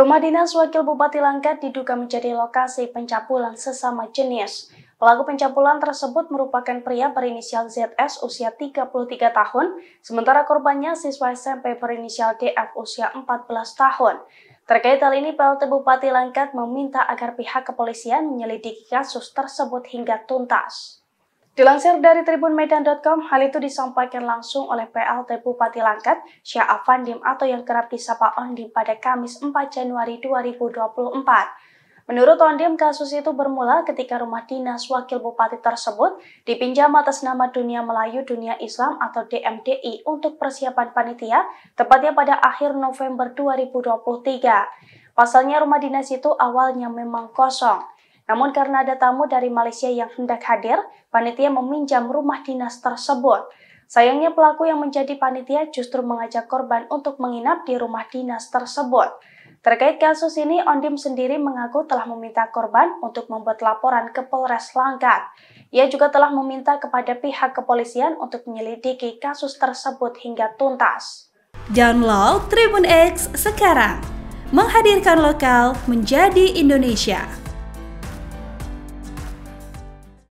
Rumah dinas Wakil Bupati Langkat diduga menjadi lokasi pencapulan sesama jenis. Pelaku pencapulan tersebut merupakan pria berinisial ZS usia 33 tahun, sementara korbannya siswa SMP berinisial DF usia 14 tahun. Terkait hal ini, PLT Bupati Langkat meminta agar pihak kepolisian menyelidiki kasus tersebut hingga tuntas. Dilansir dari tribunmedan.com, hal itu disampaikan langsung oleh PLT Bupati Langkat, Syah Afandim atau yang kerap disapa Ondim pada Kamis 4 Januari 2024. Menurut Ondim, kasus itu bermula ketika rumah dinas wakil bupati tersebut dipinjam atas nama Dunia Melayu Dunia Islam atau DMDI untuk persiapan panitia, tepatnya pada akhir November 2023. Pasalnya rumah dinas itu awalnya memang kosong. Namun karena ada tamu dari Malaysia yang hendak hadir, panitia meminjam rumah dinas tersebut. Sayangnya pelaku yang menjadi panitia justru mengajak korban untuk menginap di rumah dinas tersebut. Terkait kasus ini, Ondim sendiri mengaku telah meminta korban untuk membuat laporan ke Polres Langkat. Ia juga telah meminta kepada pihak kepolisian untuk menyelidiki kasus tersebut hingga tuntas. Download Tribun X sekarang. Menghadirkan lokal menjadi Indonesia.